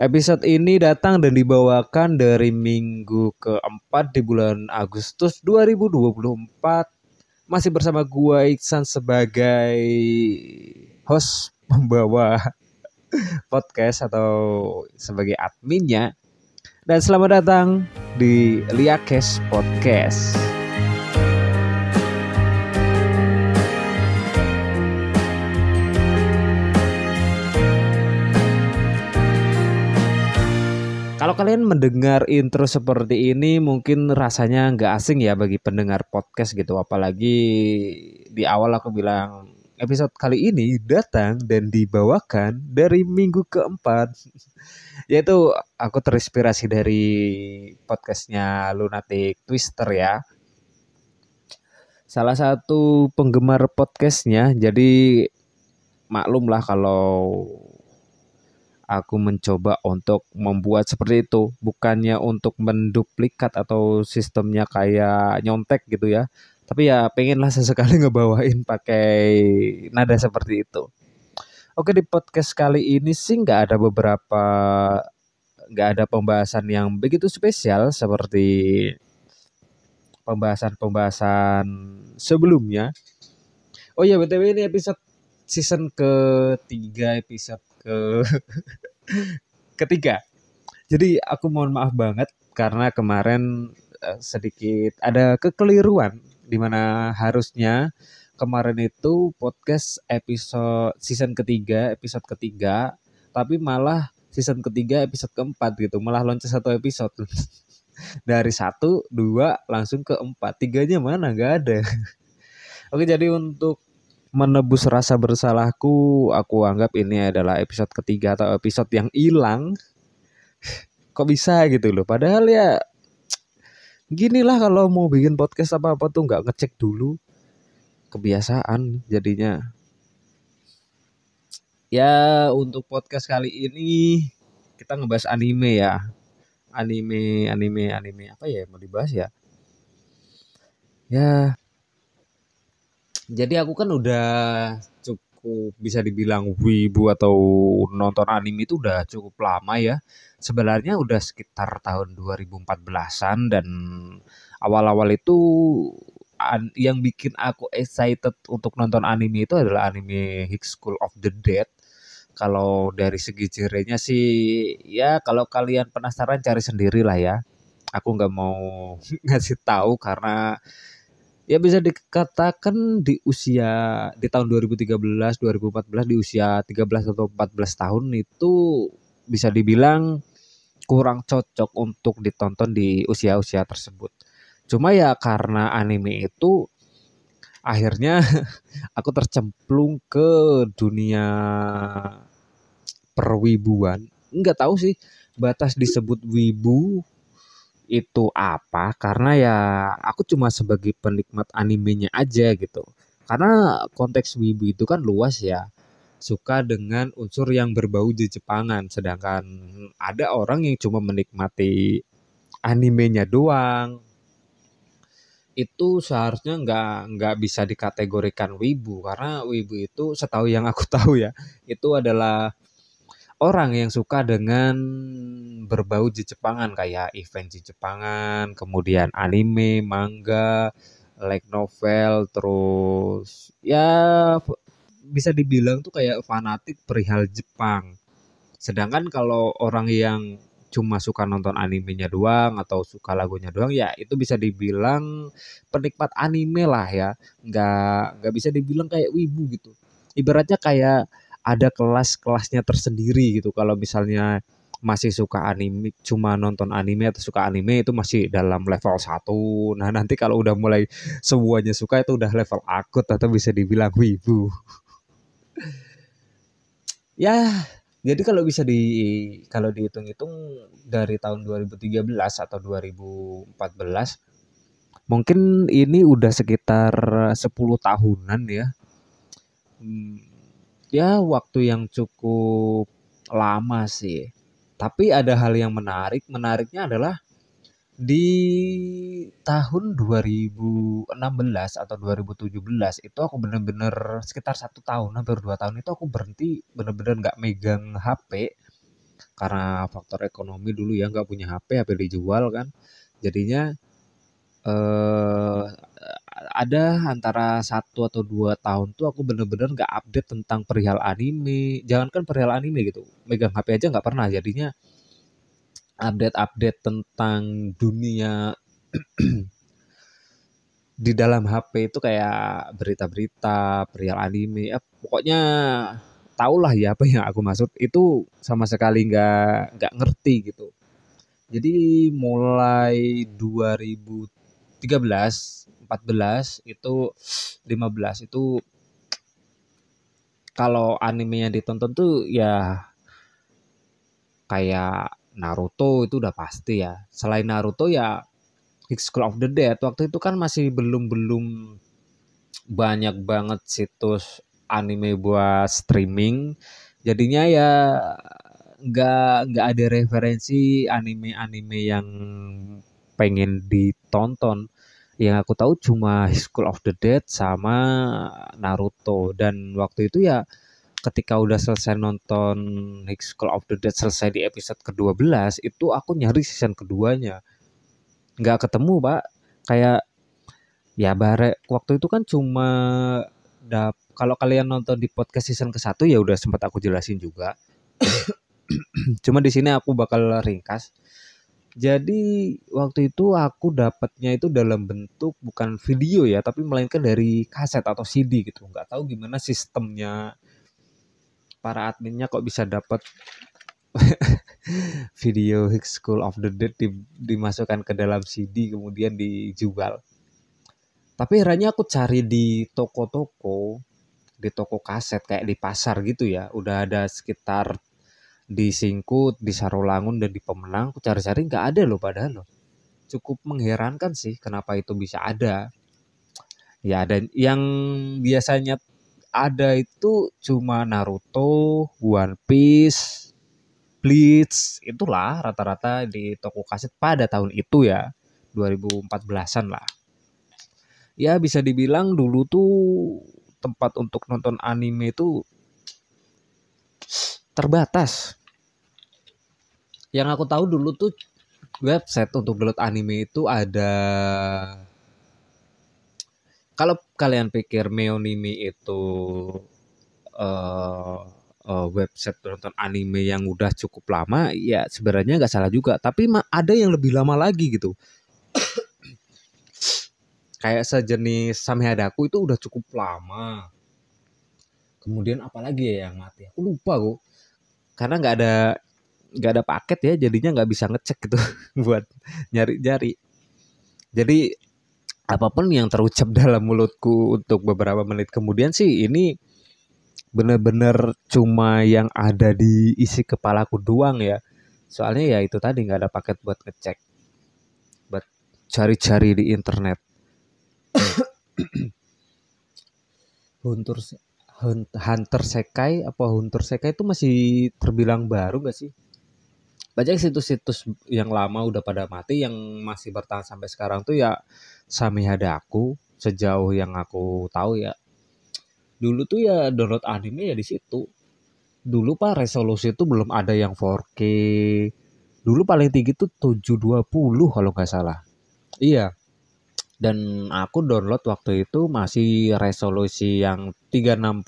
Episode ini datang dan dibawakan dari minggu keempat di bulan Agustus 2024. Masih bersama gua Iksan sebagai host membawa podcast atau sebagai adminnya. Dan selamat datang di Liakes Podcast. Kalau kalian mendengar intro seperti ini mungkin rasanya nggak asing ya bagi pendengar podcast gitu. Apalagi di awal aku bilang episode kali ini datang dan dibawakan dari minggu keempat yaitu aku terinspirasi dari podcastnya Lunatic Twister ya salah satu penggemar podcastnya jadi maklumlah kalau aku mencoba untuk membuat seperti itu, bukannya untuk menduplikat atau sistemnya kayak nyontek gitu ya. Tapi ya pengenlah sesekali ngebawain pakai nada seperti itu. Oke di podcast kali ini sih nggak ada beberapa nggak ada pembahasan yang begitu spesial seperti pembahasan-pembahasan sebelumnya. Oh ya btw ini episode season ketiga episode ke ketiga. Jadi aku mohon maaf banget karena kemarin eh, sedikit ada kekeliruan di mana harusnya kemarin itu podcast episode season ketiga episode ketiga tapi malah season ketiga episode keempat gitu malah loncat satu episode dari satu dua langsung ke empat tiganya mana nggak ada oke jadi untuk menebus rasa bersalahku, aku anggap ini adalah episode ketiga atau episode yang hilang. Kok bisa gitu loh? Padahal ya ginilah kalau mau bikin podcast apa-apa tuh nggak ngecek dulu. Kebiasaan jadinya. Ya, untuk podcast kali ini kita ngebahas anime ya. Anime, anime, anime apa ya mau dibahas ya? Ya, jadi aku kan udah cukup bisa dibilang wibu atau nonton anime itu udah cukup lama ya. Sebenarnya udah sekitar tahun 2014-an dan awal-awal itu yang bikin aku excited untuk nonton anime itu adalah anime High School of the Dead. Kalau dari segi cirenya sih ya kalau kalian penasaran cari sendiri lah ya. Aku nggak mau ngasih tahu karena ya bisa dikatakan di usia di tahun 2013 2014 di usia 13 atau 14 tahun itu bisa dibilang kurang cocok untuk ditonton di usia-usia tersebut. Cuma ya karena anime itu akhirnya aku tercemplung ke dunia perwibuan. Enggak tahu sih batas disebut wibu itu apa karena ya aku cuma sebagai penikmat animenya aja gitu karena konteks wibu itu kan luas ya suka dengan unsur yang berbau di Jepangan sedangkan ada orang yang cuma menikmati animenya doang itu seharusnya nggak nggak bisa dikategorikan wibu karena wibu itu setahu yang aku tahu ya itu adalah orang yang suka dengan berbau Jepangan kayak event Jepangan, kemudian anime, manga, like novel, terus ya bisa dibilang tuh kayak fanatik perihal Jepang. Sedangkan kalau orang yang cuma suka nonton animenya doang atau suka lagunya doang ya itu bisa dibilang penikmat anime lah ya nggak nggak bisa dibilang kayak wibu gitu ibaratnya kayak ada kelas-kelasnya tersendiri gitu kalau misalnya masih suka anime cuma nonton anime atau suka anime itu masih dalam level 1 nah nanti kalau udah mulai semuanya suka itu udah level akut atau bisa dibilang wibu ya jadi kalau bisa di kalau dihitung-hitung dari tahun 2013 atau 2014 mungkin ini udah sekitar 10 tahunan ya hmm, ya waktu yang cukup lama sih. Tapi ada hal yang menarik, menariknya adalah di tahun 2016 atau 2017 itu aku bener-bener sekitar satu tahun hampir dua tahun itu aku berhenti bener-bener nggak megang HP karena faktor ekonomi dulu ya nggak punya HP HP dijual kan jadinya eh ada antara satu atau dua tahun tuh aku bener-bener nggak update tentang perihal anime. Jangankan perihal anime gitu, megang HP aja nggak pernah. Jadinya update-update tentang dunia di dalam HP itu kayak berita-berita perihal anime ya pokoknya tahulah ya apa yang aku maksud itu sama sekali nggak nggak ngerti gitu jadi mulai 2000 13, 14 itu 15 itu kalau anime yang ditonton tuh ya kayak Naruto itu udah pasti ya. Selain Naruto ya School of the Dead waktu itu kan masih belum belum banyak banget situs anime buat streaming. Jadinya ya nggak nggak ada referensi anime-anime yang pengen ditonton yang aku tahu cuma School of the Dead sama Naruto dan waktu itu ya ketika udah selesai nonton School of the Dead selesai di episode ke-12 itu aku nyari season keduanya nggak ketemu pak kayak ya bare waktu itu kan cuma dap kalau kalian nonton di podcast season ke-1 ya udah sempat aku jelasin juga cuma di sini aku bakal ringkas jadi waktu itu aku dapatnya itu dalam bentuk bukan video ya, tapi melainkan dari kaset atau CD gitu. Nggak tahu gimana sistemnya para adminnya kok bisa dapat video High School of the Dead di, dimasukkan ke dalam CD kemudian dijual. Tapi akhirnya aku cari di toko-toko, di toko kaset kayak di pasar gitu ya. Udah ada sekitar di Singkut, di Sarolangun dan di Pemenang cari-cari nggak ada loh padahal loh. Cukup mengherankan sih kenapa itu bisa ada. Ya dan yang biasanya ada itu cuma Naruto, One Piece, Bleach, itulah rata-rata di toko kaset pada tahun itu ya, 2014-an lah. Ya bisa dibilang dulu tuh tempat untuk nonton anime itu terbatas yang aku tahu dulu tuh website untuk download anime itu ada kalau kalian pikir Meonimi itu uh, uh, website nonton anime yang udah cukup lama, ya sebenarnya nggak salah juga. Tapi ada yang lebih lama lagi gitu. Kayak sejenis Samihadaku itu udah cukup lama. Kemudian apalagi ya yang mati? Aku lupa kok. Karena nggak ada nggak ada paket ya jadinya nggak bisa ngecek gitu buat nyari-nyari jadi apapun yang terucap dalam mulutku untuk beberapa menit kemudian sih ini bener-bener cuma yang ada di isi kepalaku doang ya soalnya ya itu tadi nggak ada paket buat ngecek buat cari-cari di internet hunter hunter sekai apa hunter sekai itu masih terbilang baru gak sih banyak situs-situs yang lama udah pada mati yang masih bertahan sampai sekarang tuh ya ada aku sejauh yang aku tahu ya dulu tuh ya download anime ya di situ dulu pak resolusi itu belum ada yang 4K dulu paling tinggi tuh 720 kalau nggak salah iya dan aku download waktu itu masih resolusi yang 360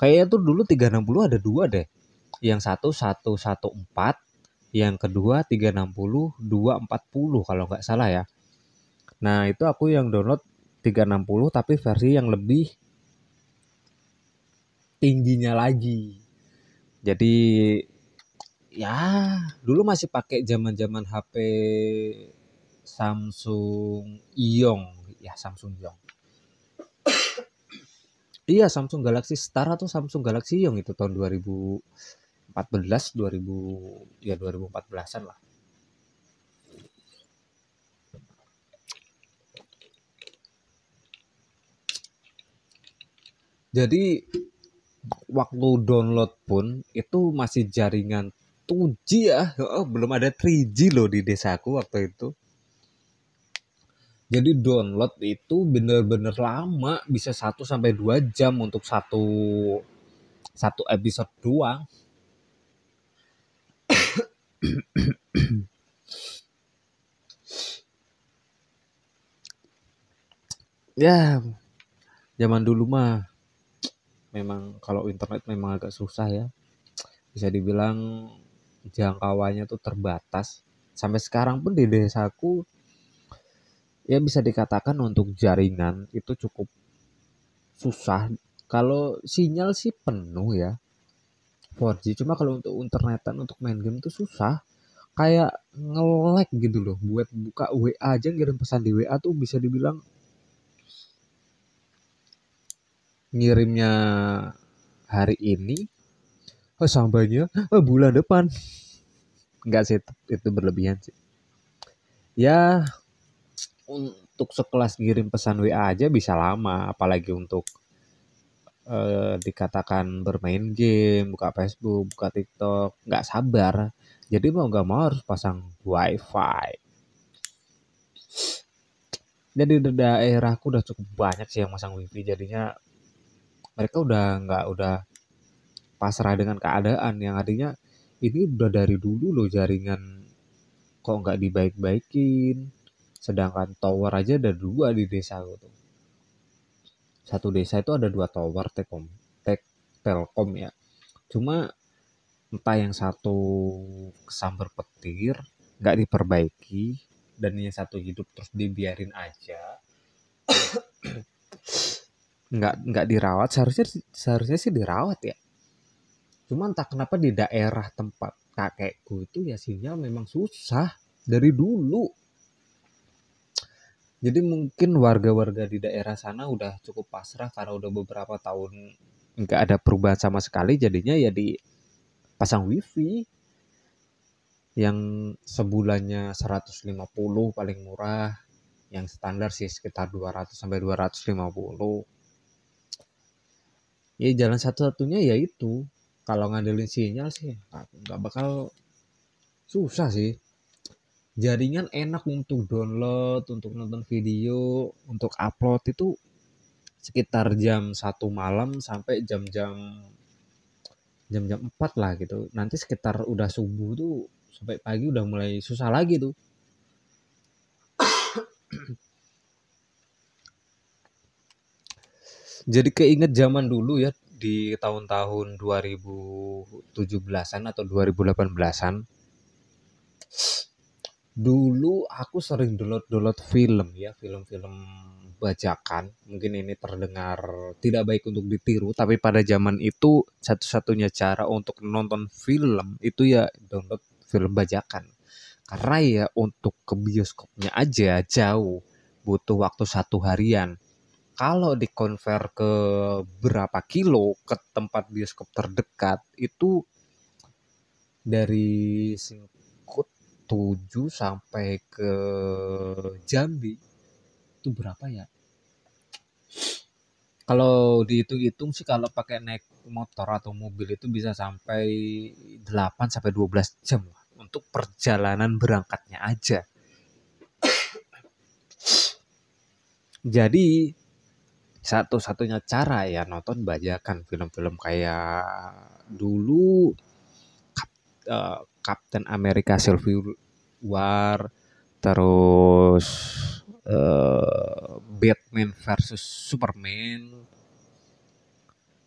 kayaknya tuh dulu 360 ada dua deh yang satu 114, yang kedua 360, 240 kalau nggak salah ya. Nah itu aku yang download 360 tapi versi yang lebih tingginya lagi. Jadi ya dulu masih pakai zaman-zaman HP Samsung Iong ya Samsung Iong. iya Samsung Galaxy Star atau Samsung Galaxy Iong itu tahun 2000 14 2000 ya 2014-an lah. Jadi waktu download pun itu masih jaringan 2G ya, oh, belum ada 3G loh di desaku waktu itu. Jadi download itu bener-bener lama, bisa 1 sampai 2 jam untuk satu satu episode doang. ya zaman dulu mah memang kalau internet memang agak susah ya bisa dibilang jangkauannya tuh terbatas sampai sekarang pun di desaku ya bisa dikatakan untuk jaringan itu cukup susah kalau sinyal sih penuh ya 4G cuma kalau untuk internetan untuk main game tuh susah kayak nge gitu loh buat buka WA aja ngirim pesan di WA tuh bisa dibilang ngirimnya hari ini oh, sampainya oh, bulan depan nggak sih itu berlebihan sih ya untuk sekelas ngirim pesan WA aja bisa lama apalagi untuk eh, dikatakan bermain game, buka Facebook, buka TikTok, nggak sabar. Jadi mau nggak mau harus pasang WiFi. Jadi di daerahku udah cukup banyak sih yang masang wifi jadinya mereka udah nggak udah pasrah dengan keadaan yang artinya ini udah dari dulu loh jaringan kok nggak dibaik-baikin sedangkan tower aja ada dua di desa gitu satu desa itu ada dua tower telkom tek, telkom ya cuma entah yang satu kesamber petir nggak diperbaiki dan yang satu hidup terus dibiarin aja nggak nggak dirawat seharusnya seharusnya sih dirawat ya cuma entah kenapa di daerah tempat kakekku itu ya sinyal memang susah dari dulu jadi mungkin warga-warga di daerah sana udah cukup pasrah karena udah beberapa tahun nggak ada perubahan sama sekali jadinya ya di pasang wifi yang sebulannya 150 paling murah yang standar sih sekitar 200 sampai 250 ya jalan satu-satunya yaitu kalau ngandelin sinyal sih nggak bakal susah sih jaringan enak untuk download, untuk nonton video, untuk upload itu sekitar jam satu malam sampai jam-jam jam-jam empat lah gitu. Nanti sekitar udah subuh tuh sampai pagi udah mulai susah lagi tuh. Jadi keinget zaman dulu ya di tahun-tahun 2017-an atau 2018-an dulu aku sering download-download film ya, film-film bajakan. Mungkin ini terdengar tidak baik untuk ditiru, tapi pada zaman itu satu-satunya cara untuk nonton film itu ya download film bajakan. Karena ya untuk ke bioskopnya aja jauh, butuh waktu satu harian. Kalau dikonver ke berapa kilo ke tempat bioskop terdekat itu dari Singapura 7 sampai ke Jambi itu berapa ya? Kalau dihitung-hitung sih kalau pakai naik motor atau mobil itu bisa sampai 8 sampai 12 jam lah untuk perjalanan berangkatnya aja. Jadi satu-satunya cara ya nonton bajakan film-film kayak dulu eh, Captain America Civil War terus uh, Batman versus Superman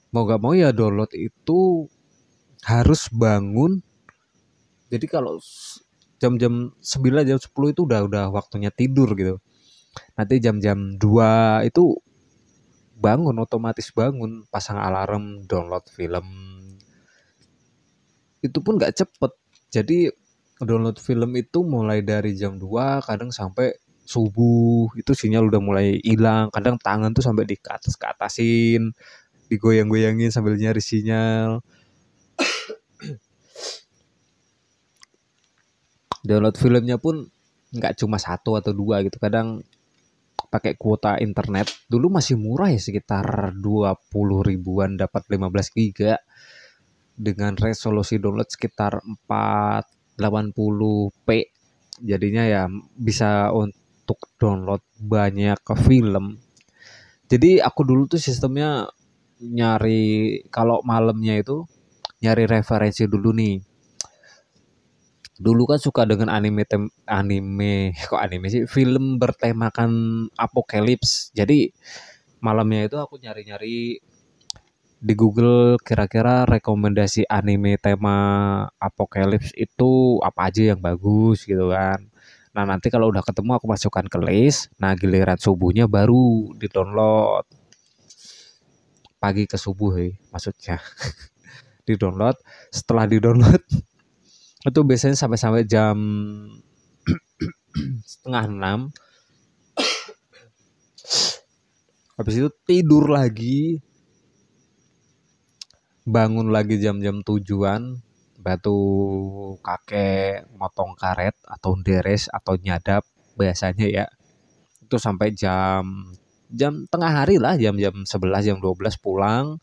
mau gak mau ya download itu harus bangun jadi kalau jam-jam 9 jam 10 itu udah udah waktunya tidur gitu nanti jam-jam 2 itu bangun otomatis bangun pasang alarm download film itu pun gak cepet jadi download film itu mulai dari jam 2 kadang sampai subuh itu sinyal udah mulai hilang kadang tangan tuh sampai di atas ke atasin digoyang-goyangin sambil nyari sinyal download filmnya pun nggak cuma satu atau dua gitu kadang pakai kuota internet dulu masih murah ya sekitar 20 ribuan dapat 15 giga dengan resolusi download sekitar 480p jadinya ya bisa untuk download banyak ke film jadi aku dulu tuh sistemnya nyari kalau malamnya itu nyari referensi dulu nih dulu kan suka dengan anime tem, anime kok anime sih film bertemakan apokalips jadi malamnya itu aku nyari-nyari di Google kira-kira rekomendasi anime tema apokalips itu apa aja yang bagus gitu kan. Nah nanti kalau udah ketemu aku masukkan ke list. Nah giliran subuhnya baru di download pagi ke subuh ya maksudnya di download. Setelah di download itu biasanya sampai-sampai jam setengah enam. Habis itu tidur lagi bangun lagi jam-jam tujuan batu kakek motong karet atau deres atau nyadap biasanya ya itu sampai jam jam tengah hari lah jam-jam 11 jam 12 pulang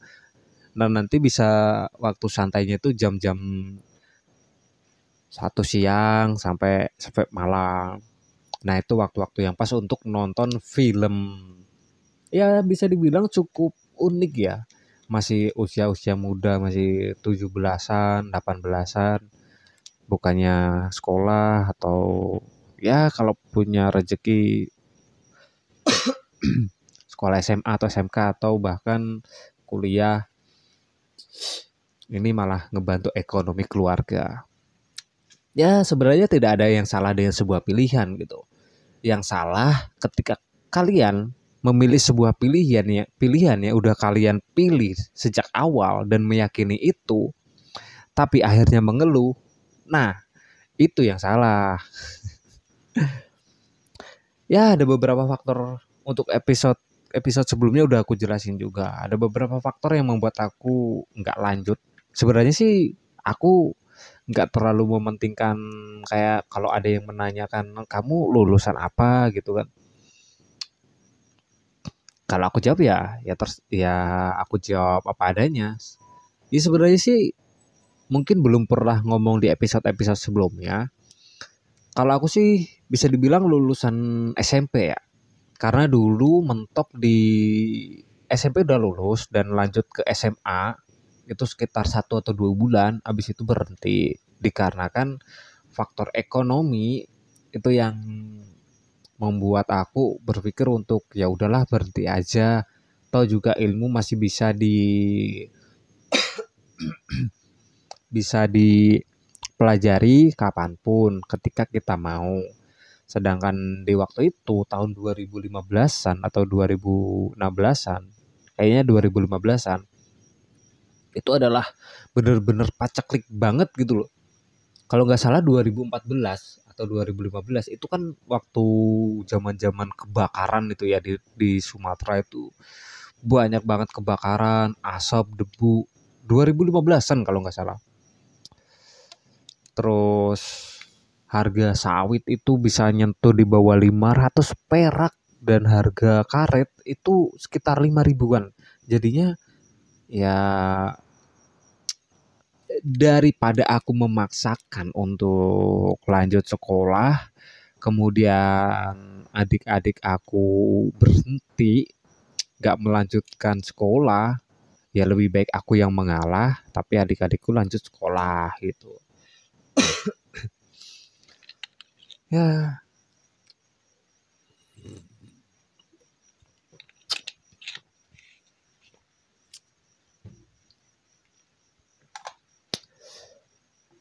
dan nanti bisa waktu santainya itu jam-jam satu siang sampai sampai malam nah itu waktu-waktu yang pas untuk nonton film ya bisa dibilang cukup unik ya masih usia-usia muda masih 17-an, 18-an bukannya sekolah atau ya kalau punya rezeki sekolah SMA atau SMK atau bahkan kuliah ini malah ngebantu ekonomi keluarga. Ya sebenarnya tidak ada yang salah dengan sebuah pilihan gitu. Yang salah ketika kalian memilih sebuah pilihan ya, pilihan ya udah kalian pilih sejak awal dan meyakini itu, tapi akhirnya mengeluh. Nah, itu yang salah. ya, ada beberapa faktor untuk episode episode sebelumnya udah aku jelasin juga. Ada beberapa faktor yang membuat aku nggak lanjut. Sebenarnya sih aku nggak terlalu mementingkan kayak kalau ada yang menanyakan kamu lulusan apa gitu kan kalau aku jawab ya ya terus ya aku jawab apa adanya ya sebenarnya sih mungkin belum pernah ngomong di episode-episode sebelumnya kalau aku sih bisa dibilang lulusan SMP ya karena dulu mentok di SMP udah lulus dan lanjut ke SMA itu sekitar satu atau dua bulan abis itu berhenti dikarenakan faktor ekonomi itu yang membuat aku berpikir untuk ya udahlah berhenti aja atau juga ilmu masih bisa di bisa dipelajari kapanpun ketika kita mau sedangkan di waktu itu tahun 2015-an atau 2016-an kayaknya 2015-an itu adalah bener-bener paceklik banget gitu loh kalau nggak salah 2014 atau 2015 itu kan waktu zaman-zaman kebakaran itu ya di di Sumatera itu banyak banget kebakaran, asap, debu. 2015-an kalau nggak salah. Terus harga sawit itu bisa nyentuh di bawah 500 perak dan harga karet itu sekitar 5 ribuan. Jadinya ya daripada aku memaksakan untuk lanjut sekolah, kemudian adik-adik aku berhenti, gak melanjutkan sekolah, ya lebih baik aku yang mengalah, tapi adik-adikku lanjut sekolah gitu. ya,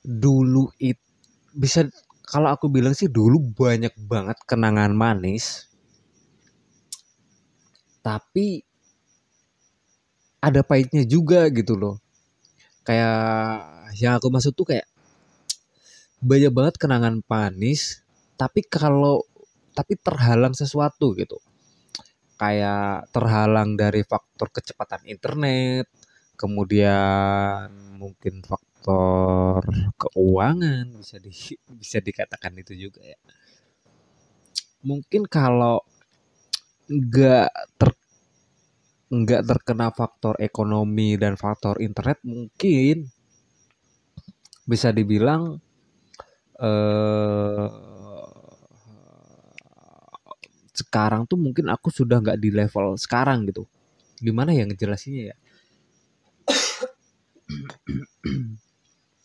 dulu itu bisa kalau aku bilang sih dulu banyak banget kenangan manis tapi ada pahitnya juga gitu loh kayak yang aku maksud tuh kayak banyak banget kenangan manis tapi kalau tapi terhalang sesuatu gitu kayak terhalang dari faktor kecepatan internet kemudian mungkin faktor sektor keuangan bisa di, bisa dikatakan itu juga ya mungkin kalau nggak ter nggak terkena faktor ekonomi dan faktor internet mungkin bisa dibilang eh, sekarang tuh mungkin aku sudah nggak di level sekarang gitu gimana ya ngejelasinnya ya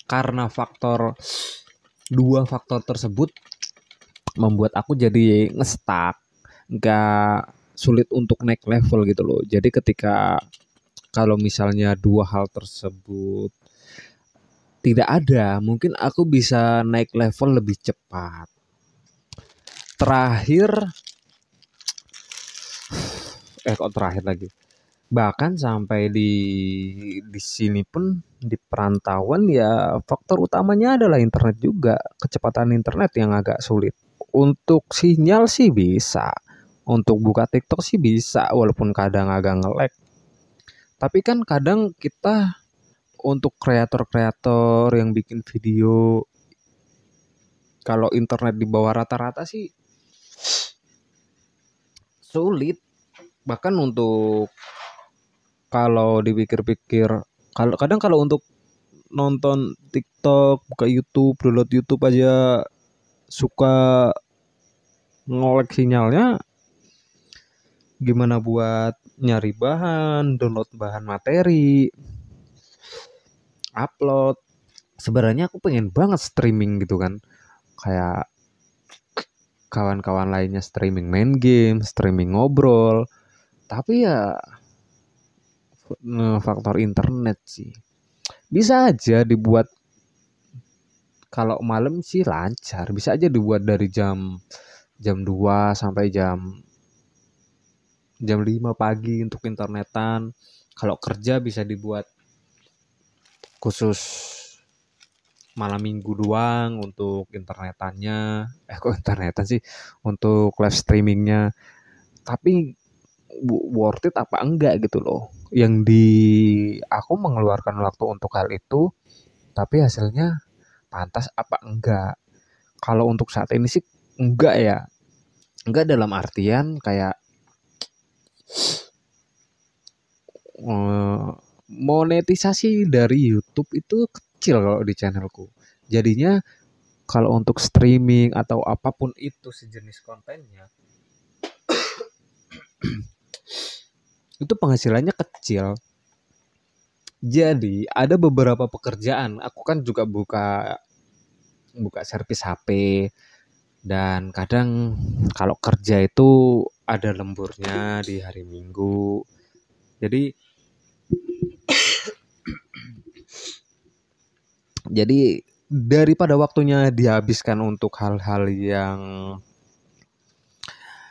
karena faktor dua faktor tersebut membuat aku jadi ngestak nggak sulit untuk naik level gitu loh jadi ketika kalau misalnya dua hal tersebut tidak ada mungkin aku bisa naik level lebih cepat terakhir eh kok terakhir lagi bahkan sampai di di sini pun di perantauan ya faktor utamanya adalah internet juga kecepatan internet yang agak sulit untuk sinyal sih bisa untuk buka TikTok sih bisa walaupun kadang agak ngelek tapi kan kadang kita untuk kreator-kreator yang bikin video kalau internet di bawah rata-rata sih sulit bahkan untuk kalau dipikir-pikir kalau kadang kalau untuk nonton TikTok buka YouTube download YouTube aja suka ngolek sinyalnya gimana buat nyari bahan download bahan materi upload sebenarnya aku pengen banget streaming gitu kan kayak kawan-kawan lainnya streaming main game streaming ngobrol tapi ya faktor internet sih bisa aja dibuat kalau malam sih lancar bisa aja dibuat dari jam jam 2 sampai jam jam 5 pagi untuk internetan kalau kerja bisa dibuat khusus malam minggu doang untuk internetannya eh kok internetan sih untuk live streamingnya tapi worth it apa enggak gitu loh yang di aku mengeluarkan waktu untuk hal itu tapi hasilnya pantas apa enggak kalau untuk saat ini sih enggak ya enggak dalam artian kayak eh, monetisasi dari YouTube itu kecil kalau di channelku jadinya kalau untuk streaming atau apapun itu sejenis kontennya itu penghasilannya kecil. Jadi ada beberapa pekerjaan, aku kan juga buka buka servis HP dan kadang kalau kerja itu ada lemburnya di hari Minggu. Jadi jadi daripada waktunya dihabiskan untuk hal-hal yang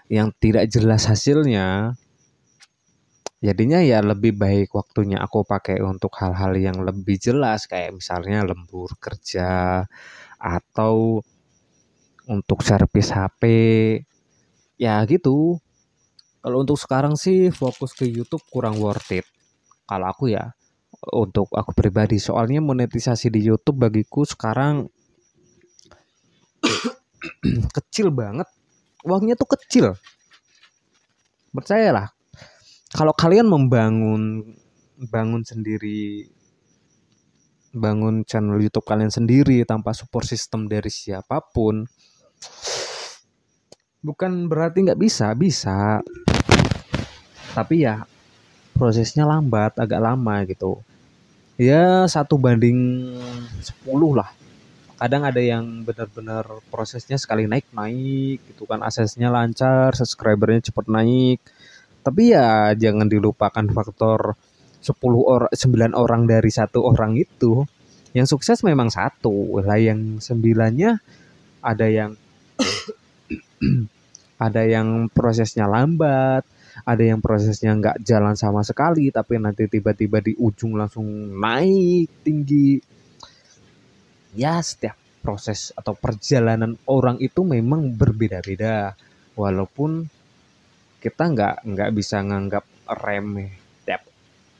yang tidak jelas hasilnya, jadinya ya lebih baik waktunya aku pakai untuk hal-hal yang lebih jelas kayak misalnya lembur kerja atau untuk servis HP ya gitu kalau untuk sekarang sih fokus ke YouTube kurang worth it kalau aku ya untuk aku pribadi soalnya monetisasi di YouTube bagiku sekarang kecil banget uangnya tuh kecil percayalah kalau kalian membangun bangun sendiri bangun channel YouTube kalian sendiri tanpa support system dari siapapun bukan berarti nggak bisa bisa tapi ya prosesnya lambat agak lama gitu ya satu banding 10 lah kadang ada yang benar-benar prosesnya sekali naik naik gitu kan aksesnya lancar subscribernya cepat naik tapi ya jangan dilupakan faktor 10 orang 9 orang dari satu orang itu yang sukses memang satu lah yang sembilannya ada yang ada yang prosesnya lambat ada yang prosesnya nggak jalan sama sekali tapi nanti tiba-tiba di ujung langsung naik tinggi ya setiap proses atau perjalanan orang itu memang berbeda-beda walaupun kita nggak nggak bisa nganggap remeh tiap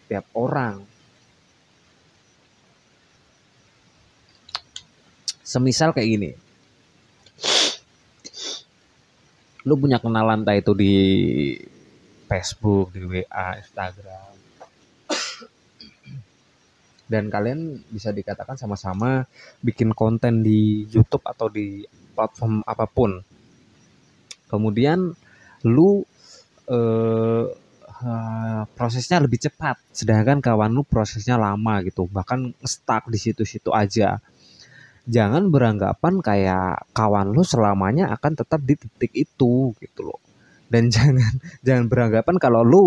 tiap orang semisal kayak gini lu punya kenalan entah itu di Facebook di WA Instagram dan kalian bisa dikatakan sama-sama bikin konten di YouTube atau di platform apapun kemudian lu uh, prosesnya lebih cepat sedangkan kawan lu prosesnya lama gitu bahkan stuck di situ-situ aja jangan beranggapan kayak kawan lu selamanya akan tetap di titik itu gitu loh dan jangan jangan beranggapan kalau lu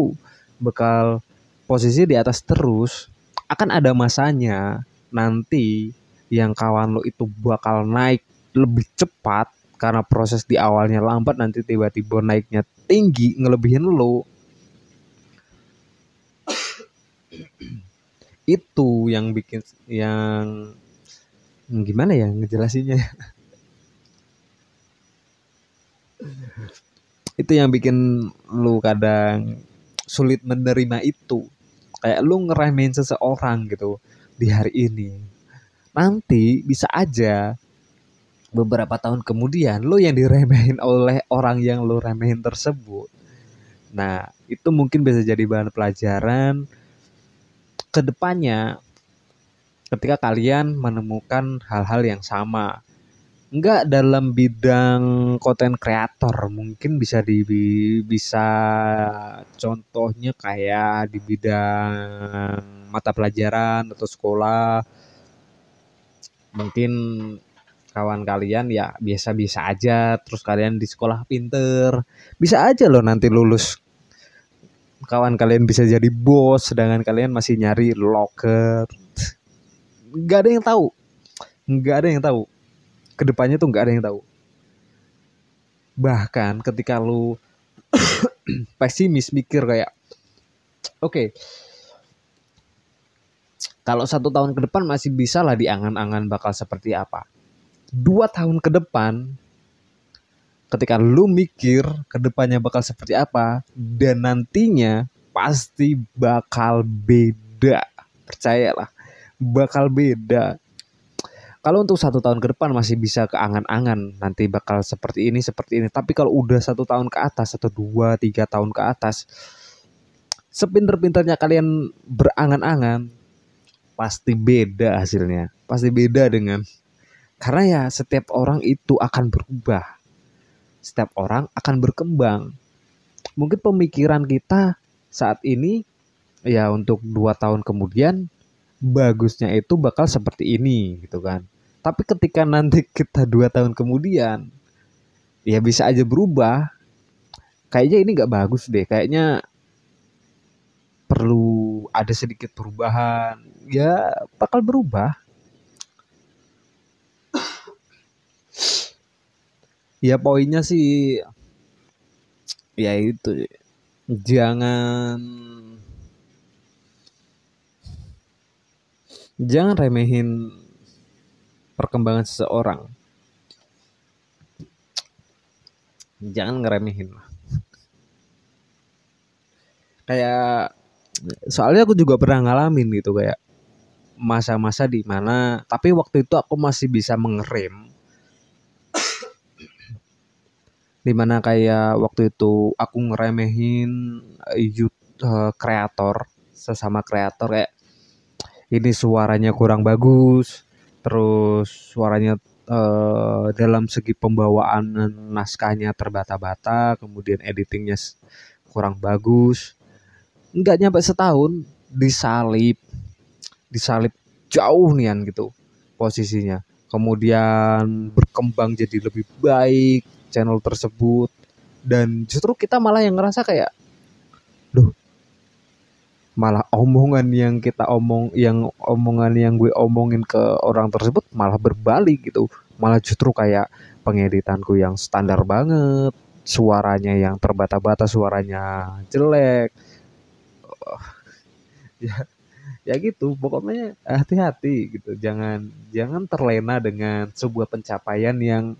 bekal posisi di atas terus akan ada masanya nanti yang kawan lu itu bakal naik lebih cepat karena proses di awalnya lambat nanti tiba-tiba naiknya tinggi ngelebihin lo itu yang bikin yang gimana ya ngejelasinnya itu yang bikin lu kadang sulit menerima itu kayak lu ngeremehin seseorang gitu di hari ini nanti bisa aja beberapa tahun kemudian lo yang diremehin oleh orang yang lo remehin tersebut nah itu mungkin bisa jadi bahan pelajaran kedepannya ketika kalian menemukan hal-hal yang sama Enggak dalam bidang konten kreator mungkin bisa di bisa contohnya kayak di bidang mata pelajaran atau sekolah mungkin kawan kalian ya biasa bisa aja terus kalian di sekolah pinter bisa aja loh nanti lulus kawan kalian bisa jadi bos sedangkan kalian masih nyari loker nggak ada yang tahu nggak ada yang tahu kedepannya tuh nggak ada yang tahu bahkan ketika lu pesimis mikir kayak oke okay, kalau satu tahun ke depan masih bisa lah diangan-angan bakal seperti apa dua tahun ke depan ketika lu mikir ke depannya bakal seperti apa dan nantinya pasti bakal beda percayalah bakal beda kalau untuk satu tahun ke depan masih bisa keangan-angan nanti bakal seperti ini seperti ini tapi kalau udah satu tahun ke atas atau dua tiga tahun ke atas sepinter-pinternya kalian berangan-angan pasti beda hasilnya pasti beda dengan karena ya setiap orang itu akan berubah. Setiap orang akan berkembang. Mungkin pemikiran kita saat ini ya untuk dua tahun kemudian bagusnya itu bakal seperti ini gitu kan. Tapi ketika nanti kita dua tahun kemudian ya bisa aja berubah. Kayaknya ini nggak bagus deh. Kayaknya perlu ada sedikit perubahan. Ya bakal berubah. ya poinnya sih ya itu jangan jangan remehin perkembangan seseorang jangan ngeremehin kayak soalnya aku juga pernah ngalamin gitu kayak masa-masa di mana tapi waktu itu aku masih bisa mengerem dimana kayak waktu itu aku ngeremehin eh, kreator sesama kreator kayak ini suaranya kurang bagus terus suaranya uh, dalam segi pembawaan naskahnya terbata-bata kemudian editingnya kurang bagus nggak nyampe setahun disalip disalip jauh nian gitu posisinya kemudian berkembang jadi lebih baik channel tersebut dan justru kita malah yang ngerasa kayak duh malah omongan yang kita omong yang omongan yang gue omongin ke orang tersebut malah berbalik gitu malah justru kayak pengeditanku yang standar banget suaranya yang terbata-bata suaranya jelek oh, ya ya gitu pokoknya hati-hati gitu jangan jangan terlena dengan sebuah pencapaian yang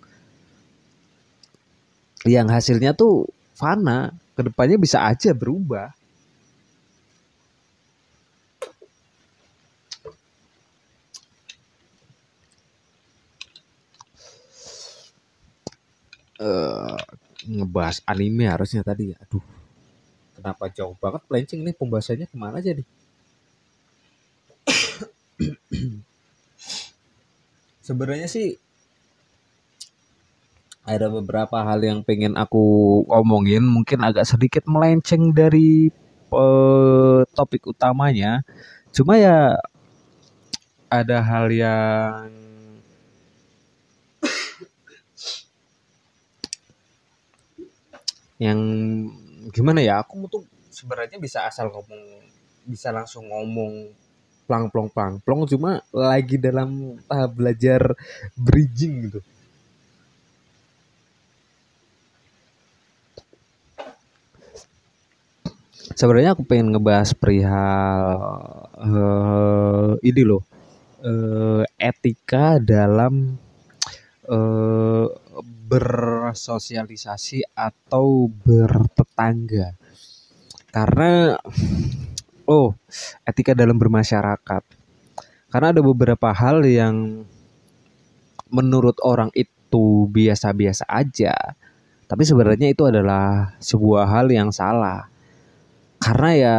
yang hasilnya tuh fana kedepannya bisa aja berubah Uh, ngebahas anime harusnya tadi ya. Aduh, kenapa jauh banget pelencing nih pembahasannya kemana jadi? Sebenarnya sih ada beberapa hal yang pengen aku omongin mungkin agak sedikit melenceng dari uh, topik utamanya cuma ya ada hal yang yang gimana ya aku tuh sebenarnya bisa asal ngomong bisa langsung ngomong plang plong plang plong cuma lagi dalam tahap belajar bridging gitu sebenarnya aku pengen ngebahas perihal uh, ini loh uh, etika dalam uh, bersosialisasi atau bertetangga karena oh etika dalam bermasyarakat karena ada beberapa hal yang menurut orang itu biasa-biasa aja tapi sebenarnya itu adalah sebuah hal yang salah karena ya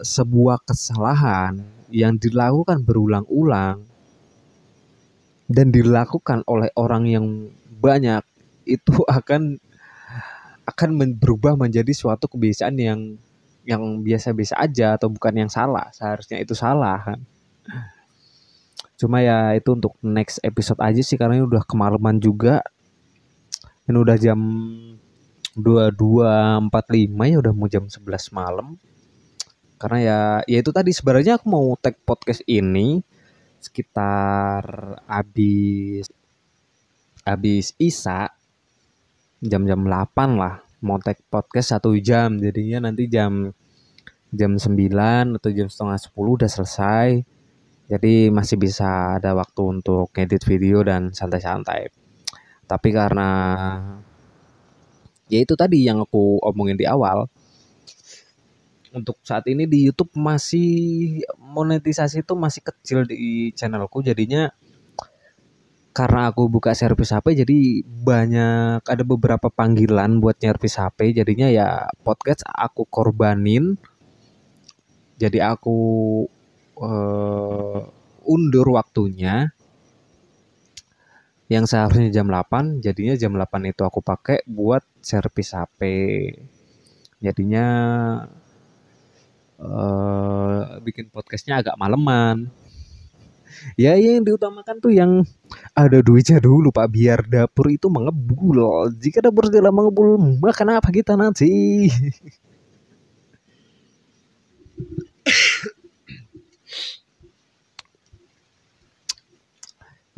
sebuah kesalahan yang dilakukan berulang-ulang dan dilakukan oleh orang yang banyak itu akan akan berubah menjadi suatu kebiasaan yang yang biasa-biasa aja atau bukan yang salah seharusnya itu salah kan cuma ya itu untuk next episode aja sih karena ini udah kemalaman juga ini udah jam 22.45 ya udah mau jam 11 malam. Karena ya ya itu tadi sebenarnya aku mau tag podcast ini sekitar abis abis Isa jam-jam 8 lah mau tag podcast satu jam jadinya nanti jam jam 9 atau jam setengah 10 udah selesai jadi masih bisa ada waktu untuk edit video dan santai-santai tapi karena ya itu tadi yang aku omongin di awal untuk saat ini di YouTube masih monetisasi itu masih kecil di channelku jadinya karena aku buka servis HP jadi banyak ada beberapa panggilan buat servis HP jadinya ya podcast aku korbanin jadi aku uh, undur waktunya yang seharusnya jam 8 jadinya jam 8 itu aku pakai buat servis HP jadinya uh, bikin podcastnya agak maleman ya, ya yang diutamakan tuh yang ada duitnya dulu pak biar dapur itu mengebul jika dapur segala mengebul makan apa kita nanti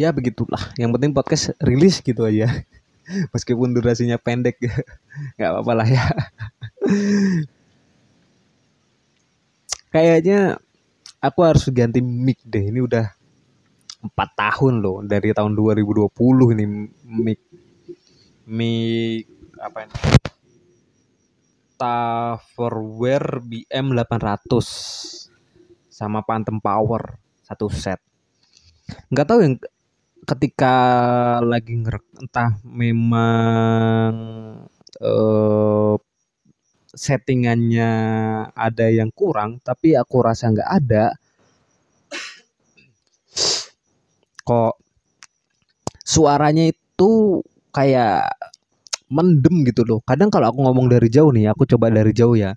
ya begitulah yang penting podcast rilis gitu aja meskipun durasinya pendek nggak apa-apa lah ya kayaknya aku harus ganti mic deh ini udah empat tahun loh dari tahun 2020 ini mic mic apa ini Tupperware BM 800 sama Phantom Power satu set nggak tahu yang ketika lagi ngerek entah memang uh, settingannya ada yang kurang tapi aku rasa nggak ada kok suaranya itu kayak mendem gitu loh kadang kalau aku ngomong dari jauh nih aku coba dari jauh ya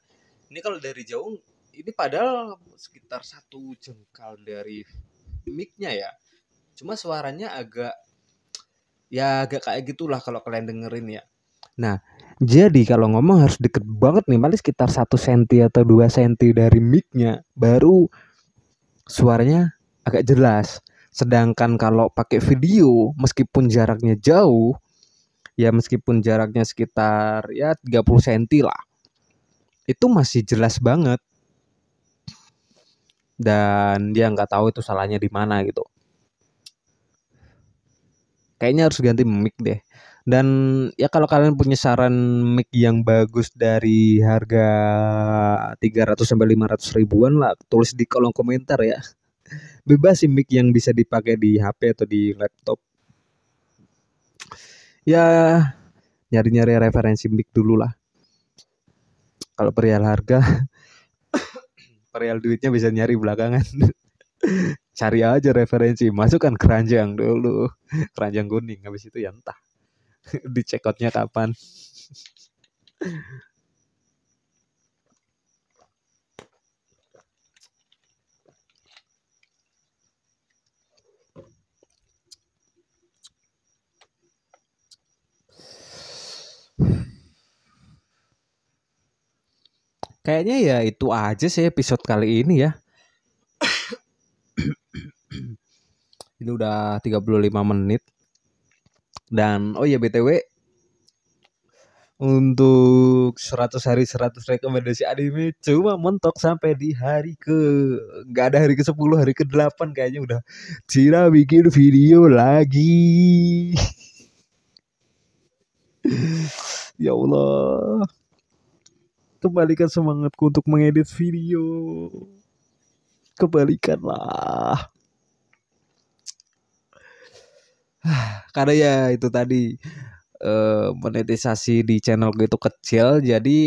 ini kalau dari jauh ini padahal sekitar satu jengkal dari micnya ya cuma suaranya agak ya agak kayak gitulah kalau kalian dengerin ya nah jadi kalau ngomong harus deket banget nih paling sekitar 1 cm atau 2 cm dari micnya baru suaranya agak jelas sedangkan kalau pakai video meskipun jaraknya jauh ya meskipun jaraknya sekitar ya 30 cm lah itu masih jelas banget dan dia nggak tahu itu salahnya di mana gitu kayaknya harus ganti mic deh dan ya kalau kalian punya saran mic yang bagus dari harga 300 sampai 500 ribuan lah tulis di kolom komentar ya bebas sih mic yang bisa dipakai di HP atau di laptop ya nyari-nyari referensi mic dulu lah kalau perihal harga perihal duitnya bisa nyari belakangan cari aja referensi masukkan keranjang dulu keranjang kuning habis itu ya entah di kapan Kayaknya ya itu aja sih episode kali ini ya. Ini udah 35 menit. Dan oh ya BTW untuk 100 hari 100 rekomendasi anime cuma mentok sampai di hari ke nggak ada hari ke 10 hari ke 8 kayaknya udah Cira bikin video lagi ya Allah kembalikan semangatku untuk mengedit video kembalikanlah karena ya itu tadi uh, monetisasi di channel itu kecil jadi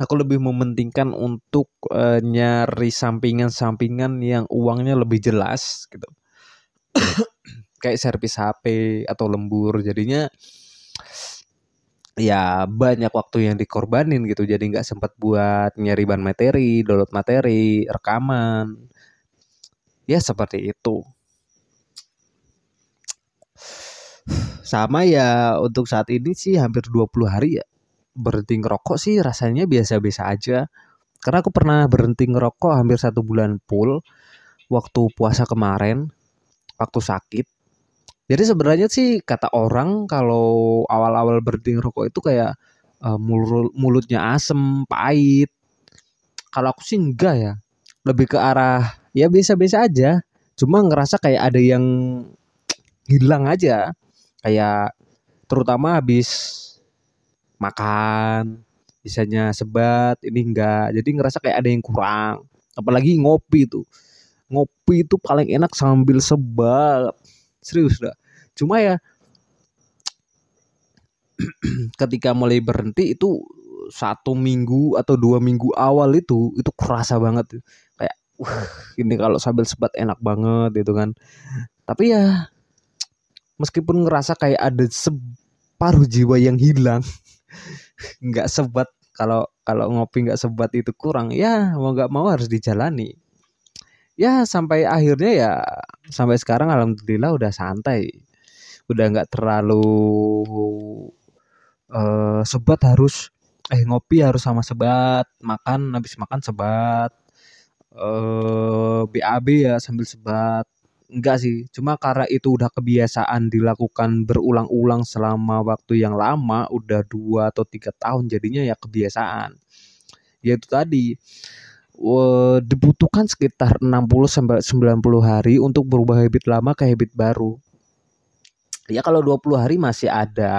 aku lebih mementingkan untuk uh, nyari sampingan-sampingan yang uangnya lebih jelas gitu kayak servis HP atau lembur jadinya ya banyak waktu yang dikorbanin gitu jadi nggak sempat buat nyari ban materi download materi rekaman ya seperti itu sama ya untuk saat ini sih hampir 20 hari ya berhenti ngerokok sih rasanya biasa-biasa aja karena aku pernah berhenti ngerokok hampir satu bulan full waktu puasa kemarin waktu sakit jadi sebenarnya sih kata orang kalau awal-awal berhenti ngerokok itu kayak uh, eh, mulut mulutnya asem pahit kalau aku sih enggak ya lebih ke arah ya biasa-biasa aja cuma ngerasa kayak ada yang hilang aja kayak terutama habis makan bisanya sebat ini enggak jadi ngerasa kayak ada yang kurang apalagi ngopi itu ngopi itu paling enak sambil sebat serius dah cuma ya ketika mulai berhenti itu satu minggu atau dua minggu awal itu itu kerasa banget kayak wah ini kalau sambil sebat enak banget gitu kan tapi ya meskipun ngerasa kayak ada separuh jiwa yang hilang nggak sebat kalau kalau ngopi nggak sebat itu kurang ya mau nggak mau harus dijalani ya sampai akhirnya ya sampai sekarang alhamdulillah udah santai udah nggak terlalu uh, sebat harus eh ngopi harus sama sebat makan habis makan sebat eh uh, BAB ya sambil sebat enggak sih cuma karena itu udah kebiasaan dilakukan berulang-ulang selama waktu yang lama udah dua atau tiga tahun jadinya ya kebiasaan yaitu tadi dibutuhkan sekitar 60 sampai 90 hari untuk berubah habit lama ke habit baru. Ya kalau 20 hari masih ada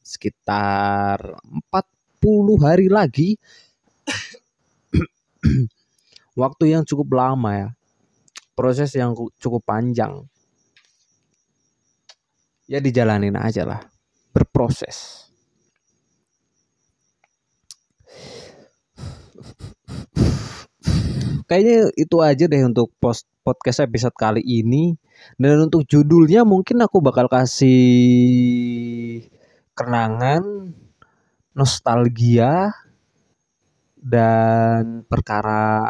sekitar 40 hari lagi. waktu yang cukup lama ya proses yang cukup panjang. Ya dijalanin aja lah, berproses. Kayaknya itu aja deh untuk post podcast episode kali ini. Dan untuk judulnya mungkin aku bakal kasih kenangan, nostalgia, dan perkara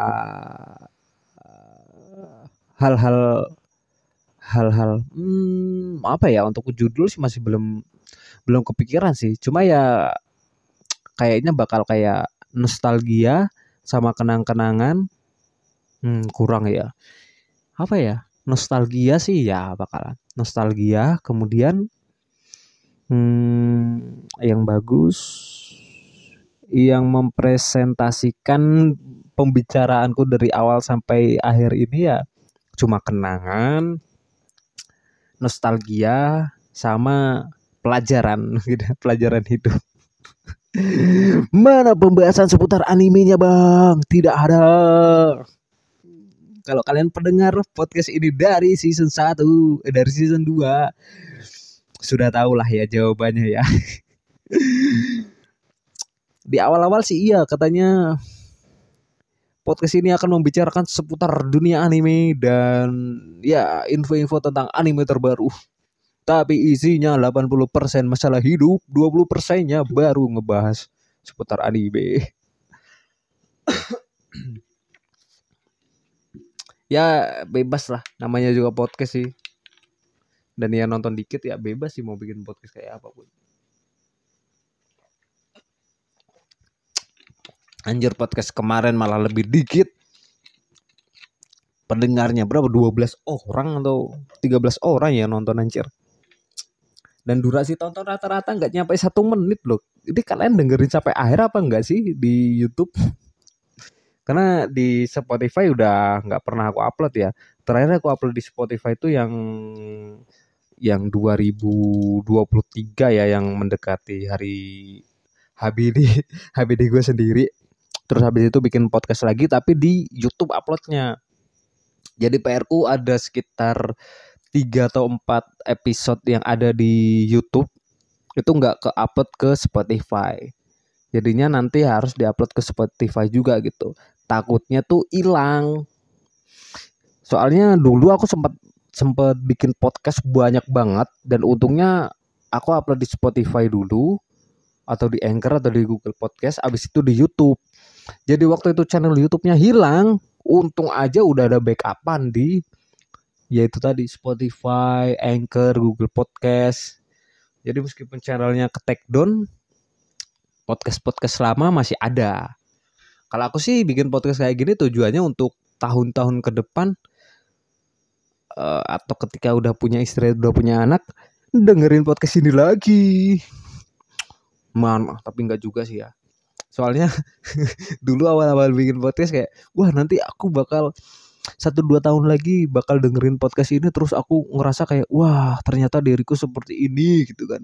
hal-hal hal-hal hmm, apa ya untuk judul sih masih belum belum kepikiran sih cuma ya kayaknya bakal kayak nostalgia sama kenang-kenangan hmm, kurang ya apa ya nostalgia sih ya bakalan nostalgia kemudian hmm, yang bagus yang mempresentasikan pembicaraanku dari awal sampai akhir ini ya cuma kenangan, nostalgia sama pelajaran gitu, pelajaran hidup. Mana pembahasan seputar animenya, Bang? Tidak ada. Kalau kalian pendengar podcast ini dari season 1, eh, dari season 2 sudah tahulah ya jawabannya ya. Di awal-awal sih iya katanya podcast ini akan membicarakan seputar dunia anime dan ya info-info tentang anime terbaru. Tapi isinya 80% masalah hidup, 20%-nya baru ngebahas seputar anime. ya bebas lah, namanya juga podcast sih. Dan yang nonton dikit ya bebas sih mau bikin podcast kayak apapun. Anjir podcast kemarin malah lebih dikit. Pendengarnya berapa? 12 orang atau 13 orang ya nonton anjir. Dan durasi tonton rata-rata nggak nyampe satu menit loh. Jadi kalian dengerin sampai akhir apa enggak sih di YouTube? Karena di Spotify udah nggak pernah aku upload ya. Terakhir aku upload di Spotify itu yang yang 2023 ya yang mendekati hari HBD HBD gue sendiri terus habis itu bikin podcast lagi tapi di YouTube uploadnya jadi PRU ada sekitar tiga atau empat episode yang ada di YouTube itu nggak ke upload ke Spotify jadinya nanti harus diupload ke Spotify juga gitu takutnya tuh hilang soalnya dulu aku sempat sempat bikin podcast banyak banget dan untungnya aku upload di Spotify dulu atau di Anchor atau di Google Podcast abis itu di YouTube jadi waktu itu channel YouTube-nya hilang, untung aja udah ada backupan di yaitu tadi Spotify, Anchor, Google Podcast. Jadi meskipun channelnya ke take down, podcast-podcast lama masih ada. Kalau aku sih bikin podcast kayak gini tujuannya untuk tahun-tahun ke depan uh, atau ketika udah punya istri, udah punya anak, dengerin podcast ini lagi. Mana, tapi nggak juga sih ya soalnya dulu awal-awal bikin podcast kayak wah nanti aku bakal satu dua tahun lagi bakal dengerin podcast ini terus aku ngerasa kayak wah ternyata diriku seperti ini gitu kan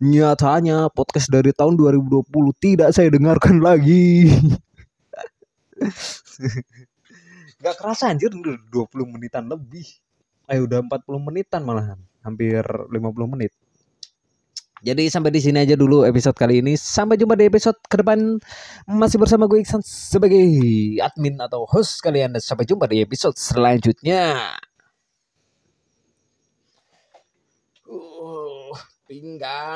nyatanya podcast dari tahun 2020 tidak saya dengarkan lagi nggak kerasa anjir 20 menitan lebih ayo eh, udah 40 menitan malahan hampir 50 menit jadi sampai di sini aja dulu episode kali ini. Sampai jumpa di episode ke depan. Masih bersama gue Iksan sebagai admin atau host kalian. Dan sampai jumpa di episode selanjutnya. Uh, pinggang.